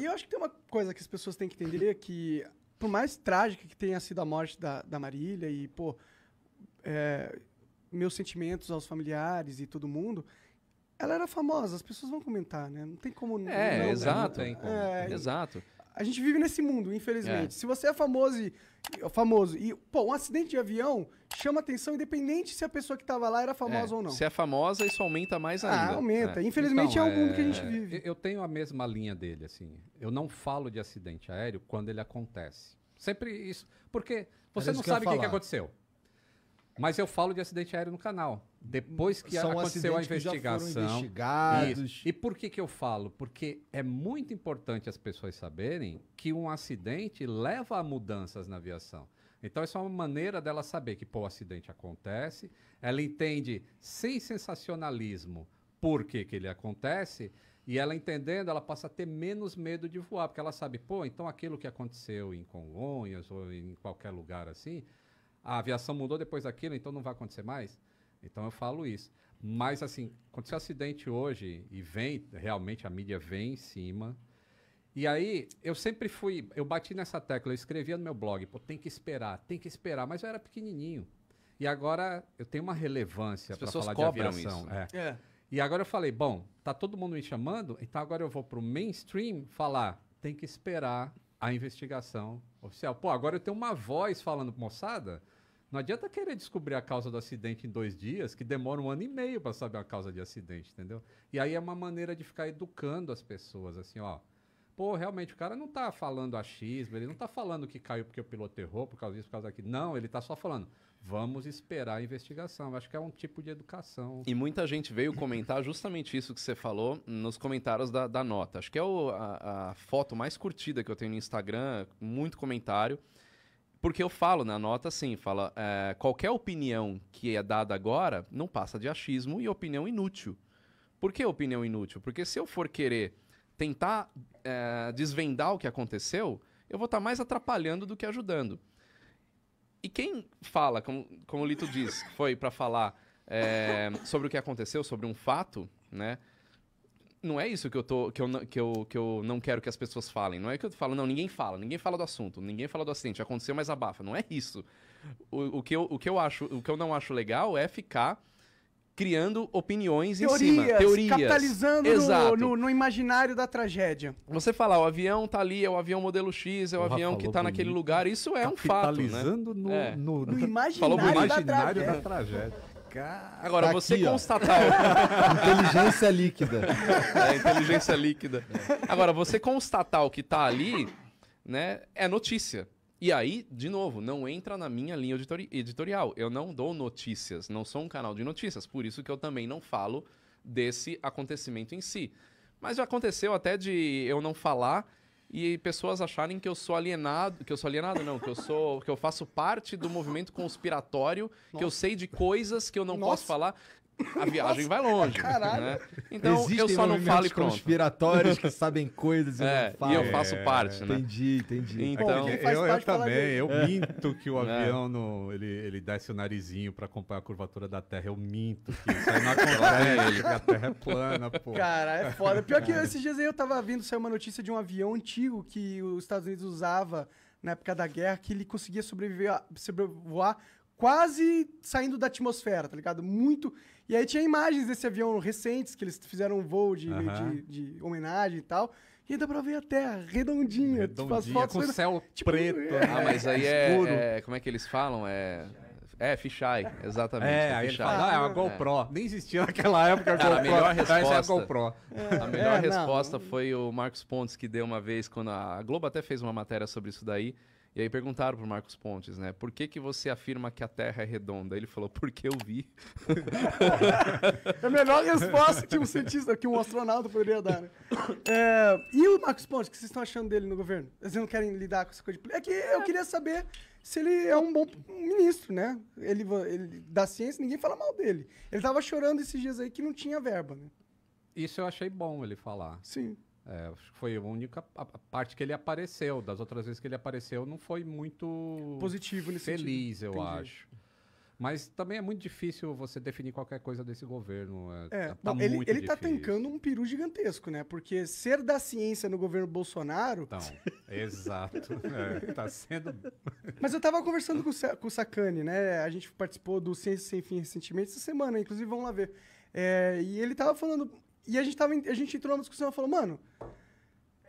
E eu acho que tem uma coisa que as pessoas têm que entender, que por mais trágica que tenha sido a morte da, da Marília e, pô, é, meus sentimentos aos familiares e todo mundo, ela era famosa, as pessoas vão comentar, né? Não tem como... É, não, exato. Né? Tem É, exato a gente vive nesse mundo, infelizmente. É. Se você é famoso e, famoso e, pô, um acidente de avião chama atenção independente se a pessoa que estava lá era famosa é, ou não. Se é famosa, isso aumenta mais ah, ainda. Ah, aumenta. É. Infelizmente é então, é o mundo que a gente é, vive. Eu tenho a mesma linha dele, assim. Eu não falo de acidente aéreo quando ele acontece. Sempre isso. Porque você não sabe o que, que aconteceu. Mas eu falo de acidente aéreo no canal. Depois que São aconteceu a investigação. investigados. E por que, que eu falo? Porque é muito importante as pessoas saberem que um acidente leva a mudanças na aviação. Então, é é uma maneira dela saber que, pô, o acidente acontece, ela entende sem sensacionalismo por que, que ele acontece, e ela entendendo, ela passa a ter menos medo de voar, porque ela sabe, pô, então aquilo que aconteceu em Congonhas ou em qualquer lugar assim, a aviação mudou depois daquilo, então não vai acontecer mais. Então eu falo isso. Mas, assim, aconteceu um acidente hoje e vem, realmente a mídia vem em cima. E aí, eu sempre fui, eu bati nessa tecla, eu escrevia no meu blog, pô, tem que esperar, tem que esperar, mas eu era pequenininho. E agora eu tenho uma relevância para falar de aviação. Né? É. É. E agora eu falei, bom, tá todo mundo me chamando, então agora eu vou pro mainstream falar, tem que esperar a investigação oficial. Pô, agora eu tenho uma voz falando, moçada, não adianta querer descobrir a causa do acidente em dois dias, que demora um ano e meio para saber a causa de acidente, entendeu? E aí é uma maneira de ficar educando as pessoas, assim, ó. Pô, realmente, o cara não tá falando achismo, ele não tá falando que caiu porque o piloto errou, por causa disso, por causa daquilo. Não, ele tá só falando, vamos esperar a investigação. acho que é um tipo de educação. E muita gente veio comentar justamente isso que você falou nos comentários da, da nota. Acho que é o, a, a foto mais curtida que eu tenho no Instagram, muito comentário. Porque eu falo na né, nota assim, fala, é, qualquer opinião que é dada agora não passa de achismo e opinião inútil. Por que opinião inútil? Porque se eu for querer tentar é, desvendar o que aconteceu, eu vou estar tá mais atrapalhando do que ajudando. E quem fala, como, como o Lito diz, foi para falar é, sobre o que aconteceu, sobre um fato, né? não é isso que eu, tô, que, eu, que, eu, que eu não quero que as pessoas falem. Não é que eu falo, não, ninguém fala, ninguém fala do assunto, ninguém fala do acidente, aconteceu, mas abafa. Não é isso. O, o, que, eu, o que eu acho, o que eu não acho legal é ficar criando opiniões teorias, em cima. Teorias. Capitalizando no, no, no, imaginário da tragédia. Você falar, o avião tá ali, é o avião modelo X, é o, avião que tá bonito. naquele lugar, isso é um fato. Né? Capitalizando né? no, é. no, no, imaginário, falou imaginário da tragédia. Da tragédia. Cara, Agora, tá você aqui, constatar. inteligência líquida. É, inteligência líquida. É. Agora, você constatar o que está ali, né, é notícia. E aí, de novo, não entra na minha linha editori editorial. Eu não dou notícias, não sou um canal de notícias. Por isso que eu também não falo desse acontecimento em si. Mas já aconteceu até de eu não falar e pessoas acharem que eu sou alienado, que eu sou alienado não, que eu sou, que eu faço parte do movimento conspiratório, Nossa. que eu sei de coisas que eu não Nossa. posso falar a viagem vai longe. Né? Caralho. Né? Então Existem eu só não falo conspiratórios que sabem coisas e é, eu E eu faço é, parte, é, né? Entendi, entendi. Então, eu, eu, eu também, eu minto que o é. avião ele, ele desce o narizinho para acompanhar a curvatura da Terra. Eu minto que isso aí não acontece. a Terra é plana, pô. Cara, é foda. Pior que é. esses dias aí eu tava vindo, sair uma notícia de um avião antigo que os Estados Unidos usava na época da guerra que ele conseguia sobreviver, sobrevoar quase saindo da atmosfera, tá ligado? Muito. E aí tinha imagens desse avião recentes, que eles fizeram um voo de, uhum. de, de homenagem e tal. E dá pra ver a terra redondinha. redondinha tipo, as fotos com o céu tipo, preto. É, né? ah, mas aí é, é, Como é que eles falam? É. É, fisheye, exatamente. É, é aí fisheye. Fala, ah, é uma é. GoPro. É. Nem existia naquela época a então, é GoPro. A melhor resposta, a GoPro. A melhor resposta não, foi o Marcos Pontes que deu uma vez, quando a Globo até fez uma matéria sobre isso daí, e aí perguntaram pro Marcos Pontes, né? Por que, que você afirma que a Terra é redonda? Ele falou, porque eu vi. é a melhor resposta que um cientista, que um astronauta poderia dar, né? é... e o Marcos Pontes, o que vocês estão achando dele no governo? Vocês não querem lidar com essa coisa de... É que eu queria saber se ele é um bom ministro, né? Ele, ele ciência, ninguém fala mal dele. Ele tava chorando esses dias aí que não tinha verba, né? Isso eu achei bom ele falar. Sim. É, acho que foi a única a, parte que ele apareceu. Das outras vezes que ele apareceu, não foi muito. Positivo nesse Feliz, sentido. eu Entendi. acho. Mas também é muito difícil você definir qualquer coisa desse governo. É, é tá não, ele, ele tá tancando um peru gigantesco, né? Porque ser da ciência no governo Bolsonaro. Então, exato. É, tá sendo. Mas eu estava conversando com, com o Sacani, né? A gente participou do Ciência Sem Fim recentemente essa semana, inclusive, vamos lá ver. É, e ele estava falando e a gente, tava, a gente entrou numa discussão e falou, mano,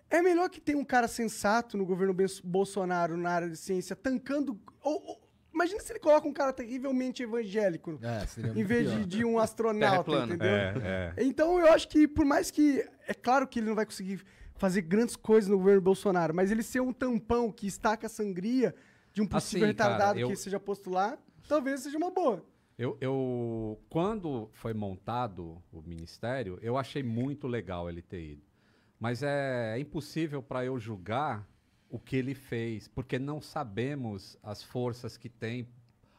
é melhor que tenha um cara sensato no governo Bolsonaro na área de ciência, tancando. Ou, ou, imagina se ele coloca um cara terrivelmente evangélico é, em vez de, de, um astronauta, entendeu? É, é. Então eu acho que, por mais que. É claro que ele não vai conseguir fazer grandes coisas no governo Bolsonaro, mas ele ser um tampão que estaca a sangria de um possível assim, retardado cara, eu... que seja postular, talvez seja uma boa. Eu, eu, quando foi montado o ministério, eu achei muito legal ele ter ido. Mas é, é impossível para eu julgar o que ele fez, porque não sabemos as forças que tem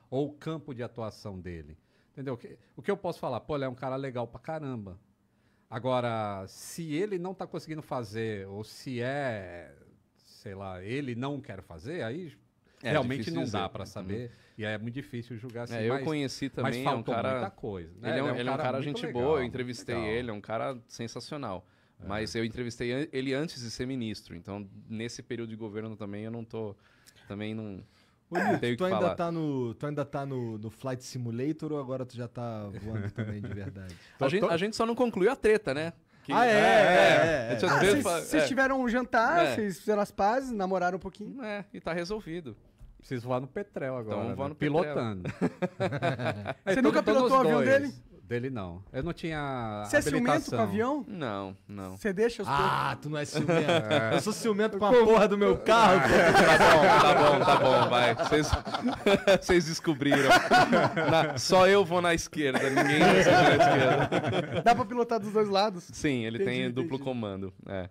ou o campo de atuação dele. Entendeu? O que eu posso falar? Pô, ele é um cara legal pra caramba. Agora, se ele não tá conseguindo fazer, ou se é, sei lá, ele não quer fazer, aí é, Realmente não dizer, dá para uhum. saber. Uhum. E é muito difícil julgar é, assim. É, eu mas, conheci também, mas é um cara, muita coisa. Né? Ele, é um, ele, é um, ele é um, cara, cara gente legal, boa, eu entrevistei legal. ele, é um cara sensacional. É. Mas eu entrevistei ele antes de ser ministro. Então, nesse período de governo também, eu não tô. Também não. É, tu, ainda tá no, tu ainda tá no, no, Flight Simulator ou agora tu já tá voando também de verdade? a, gente, a gente só não concluiu a treta, né? Que... Ah, é, é, é. é, é. Ah, vocês, é. tiveram um jantar, vocês é. fizeram as pazes, namoraram um pouquinho. É, e tá resolvido. Preciso voar no Petrel agora. Então, voar né? no né? Pilotando. É, Você então nunca então pilotou o avião dois. dele? Dele não. Eu não tinha. Você é ciumento com o avião? Não, não. Você deixa os Ah, tu não é ciumento. É. Eu sou ciumento com a porra do meu carro. Ah, tá bom, tá bom, tá bom, vai. Vocês descobriram. Na... Só eu vou na esquerda, ninguém vai na esquerda. Dá pra pilotar dos dois lados? Sim, ele entendi, tem duplo entendi. comando. É.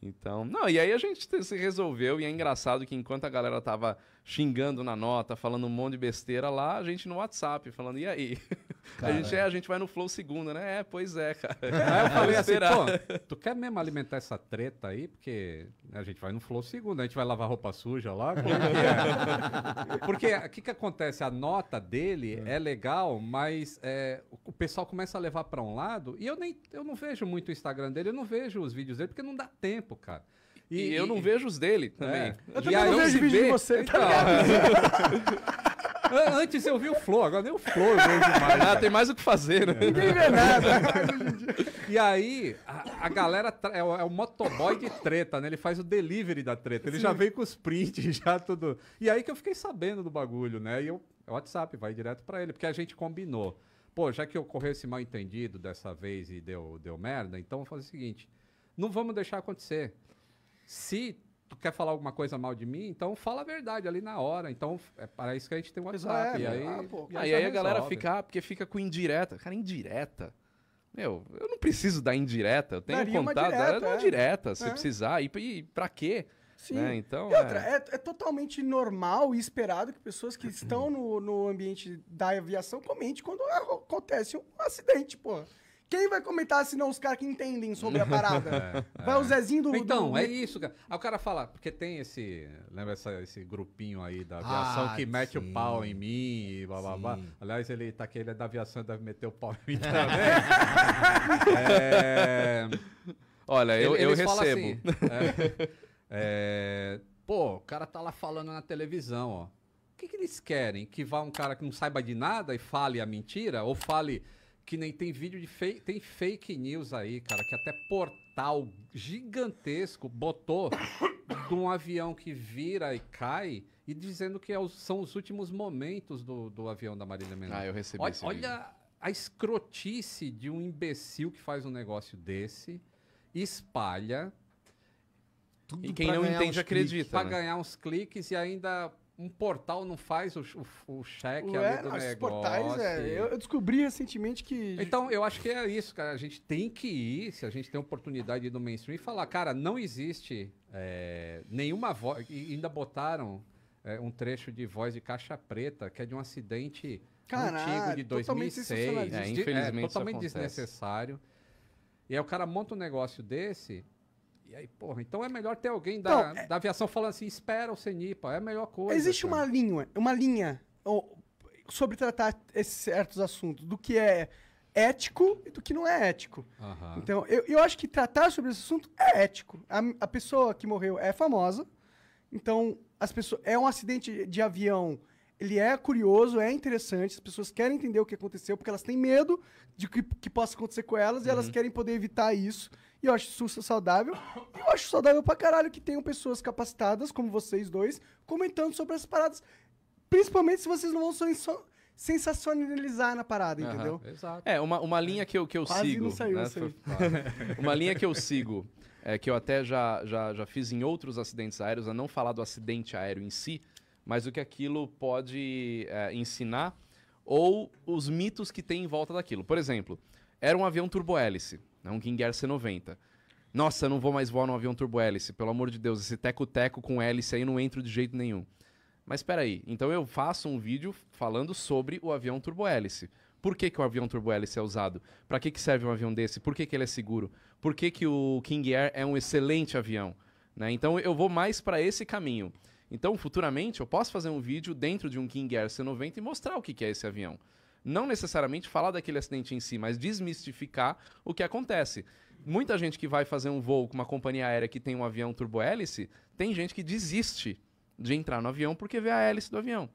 Então, não, e aí a gente se resolveu, e é engraçado que enquanto a galera tava xingando na nota, falando um monte de besteira lá, a gente no WhatsApp, falando, e aí? Cara, a, gente, é, a gente vai no Flow segunda, né? É, pois é, cara. Aí eu falei assim, pô, tu quer mesmo alimentar essa treta aí? Porque a gente vai no Flow segunda, a gente vai lavar roupa suja lá. É é? Porque o que, que acontece? A nota dele é, é legal, mas é, o pessoal começa a levar para um lado, e eu nem eu não vejo muito o Instagram dele, eu não vejo os vídeos dele, porque não dá tempo, cara. E, e eu não vejo os dele também. É. Eu também aí, não vejo vídeo vê. de você, tá, tá Antes eu vi o Flow, agora nem o Flow eu vejo mais. Ah, tem mais o que fazer, né? Ninguém vê nada. E aí, a, a galera é o, é o, motoboy de treta, né? Ele faz o delivery da treta. Ele Sim. já vem com os prints, já tudo. E aí que eu fiquei sabendo do bagulho, né? E eu, é WhatsApp, vai direto para ele, porque a gente combinou. Pô, já que ocorreu esse mal entendido dessa vez e deu, deu merda, então vamos fazer o seguinte: não vamos deixar acontecer. Se tu quer falar alguma coisa mal de mim, então fala a verdade ali na hora. Então, é para isso que a gente tem o WhatsApp. É, e aí, ah, pô, e aí, aí a galera fica, ah, porque fica com indireta. Cara, indireta. Meu, eu não preciso dar indireta, eu tenho Daria contato, uma direta, é. direta, se é. precisar, e, e pra quê? Sim. Né? Então, e outra, é. é... é... totalmente normal e esperado que pessoas que estão no, no ambiente da aviação comente quando acontece um acidente, pô. Quem vai comentar se não os caras que entendem sobre a parada? é, vai o é. Zezinho do. Então, do... é isso, cara. Aí o cara fala, porque tem esse. Lembra essa, esse grupinho aí da ah, aviação ah, que mete sim. o pau em mim e blá blá blá. Aliás, ele tá aqui, ele é da aviação, deve meter o pau em mim também. é... Olha, eu, eu recebo. Assim, é, é, pô, o cara tá lá falando na televisão, ó. O que, que eles querem? Que vá um cara que não saiba de nada e fale a mentira? Ou fale que nem tem vídeo de fake. Tem fake news aí, cara, que até portal gigantesco botou de um avião que vira e cai e dizendo que é os, são os últimos momentos do, do avião da Marília Mendonça. Ah, eu recebi olha, Olha a escrotice de um imbecil que faz um negócio desse, espalha. e quem não entende acredita. Para né? ganhar uns cliques e ainda um portal não faz o, o, o cheque Ué, ali do negócio. portais, é. Eu, eu, descobri recentemente que... Então, eu acho que é isso, cara. A gente tem que ir, se a gente tem oportunidade de ir no mainstream, e falar, cara, não existe é, nenhuma voz... E ainda botaram é, um trecho de voz de caixa preta, que é de um acidente Caralho, antigo de 2006. É, infelizmente é, Totalmente desnecessário. E aí o cara monta um negócio desse... E aí, porra, então é melhor ter alguém da, então, é... da aviação falando assim, espera o CENIPA, é a melhor coisa. Existe cara. uma linha, uma linha sobre tratar esses certos assuntos, do que é ético e do que não é ético. Uhum. Então, eu, eu acho que tratar sobre esse assunto é ético. A, a pessoa que morreu é famosa, então as pessoas é um acidente de avião, ele é curioso, é interessante, as pessoas querem entender o que aconteceu porque elas têm medo de que, que possa acontecer com elas uhum. e elas uhum. querem poder evitar isso. E eu acho isso saudável. E eu acho saudável pra caralho que tenham pessoas capacitadas, como vocês dois, comentando sobre essas paradas. Principalmente se vocês não vão só sensacionalizar na parada, uhum, entendeu? Exato. É, uma, uma linha que eu, que eu Quase sigo. Não saiu né? aí. uma linha que eu sigo, é, que eu até já, já, já fiz em outros acidentes aéreos, a não falar do acidente aéreo em si, mas o que aquilo pode é, ensinar ou os mitos que tem em volta daquilo. Por exemplo, era um avião turbo né? um King Air C90. Nossa, não vou mais voar num avião turbohélice, pelo amor de Deus, esse teco-teco com hélice aí não entro de jeito nenhum. Mas espera aí, então eu faço um vídeo falando sobre o avião turbohélice. Por que, que o avião turbohélice é usado? Para que, que serve um avião desse? Por que, que ele é seguro? Por que, que o King Air é um excelente avião? Né? Então eu vou mais para esse caminho. Então, futuramente, eu posso fazer um vídeo dentro de um King Air C90 e mostrar o que, que é esse avião não necessariamente falar daquele acidente em si, mas desmistificar o que acontece. Muita gente que vai fazer um voo com uma companhia aérea que tem um avião turbohélice, tem gente que desiste de entrar no avião porque vê a hélice do avião.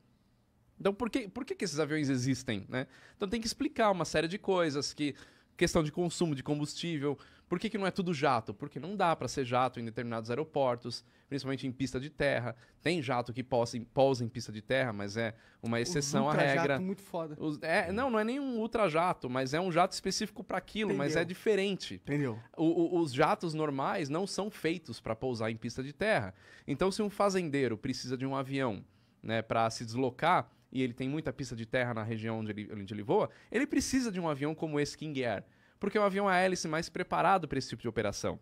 Então, por que, por que, que esses aviões existem? Né? Então, tem que explicar uma série de coisas que questão de consumo de combustível. Por que, que não é tudo jato? Porque não dá para ser jato em determinados aeroportos, principalmente em pista de terra. Tem jato que pousa em, pousa em pista de terra, mas é uma exceção à regra. Jato muito foda. Os, é, não, não é nem um jato mas é um jato específico para aquilo, Entendeu. mas é diferente. Entendeu? O, o, os jatos normais não são feitos para pousar em pista de terra. Então, se um fazendeiro precisa de um avião né, para se deslocar, e ele tem muita pista de terra na região onde ele, onde ele voa, ele precisa de um avião como esse King Air, porque é um avião a hélice mais preparado para esse tipo de operação.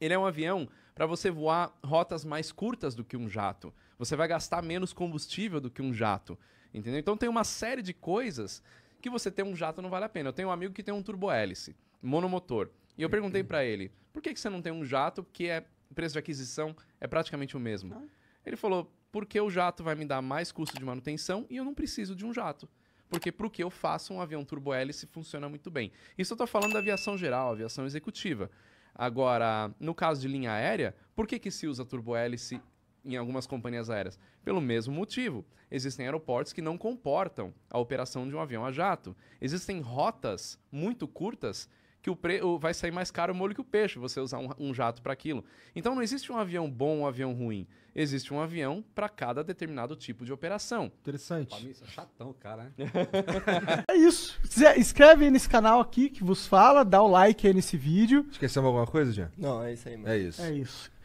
Ele é um avião para você voar rotas mais curtas do que um jato. Você vai gastar menos combustível do que um jato, entendeu? Então tem uma série de coisas que você ter um jato não vale a pena. Eu tenho um amigo que tem um turbo hélice monomotor. E eu perguntei para ele, por que, que você não tem um jato que é preço de aquisição é praticamente o mesmo? Ele falou, porque o jato vai me dar mais custo de manutenção e eu não preciso de um jato. Porque para o que eu faço um avião turbo-hélice funciona muito bem. Isso eu estou falando da aviação geral, aviação executiva. Agora, no caso de linha aérea, por que, que se usa turbo-hélice em algumas companhias aéreas? Pelo mesmo motivo. Existem aeroportos que não comportam a operação de um avião a jato. Existem rotas muito curtas que o pre... vai sair mais caro o molho que o peixe você usar um, um jato para aquilo. Então não existe um avião bom ou um avião ruim. Existe um avião para cada determinado tipo de operação. Interessante. é chatão, cara, né? é isso. É, escreve aí nesse canal aqui que vos fala, dá o like aí nesse vídeo. esqueceu alguma coisa, Jean? Não, é isso aí, mano. É isso. É isso.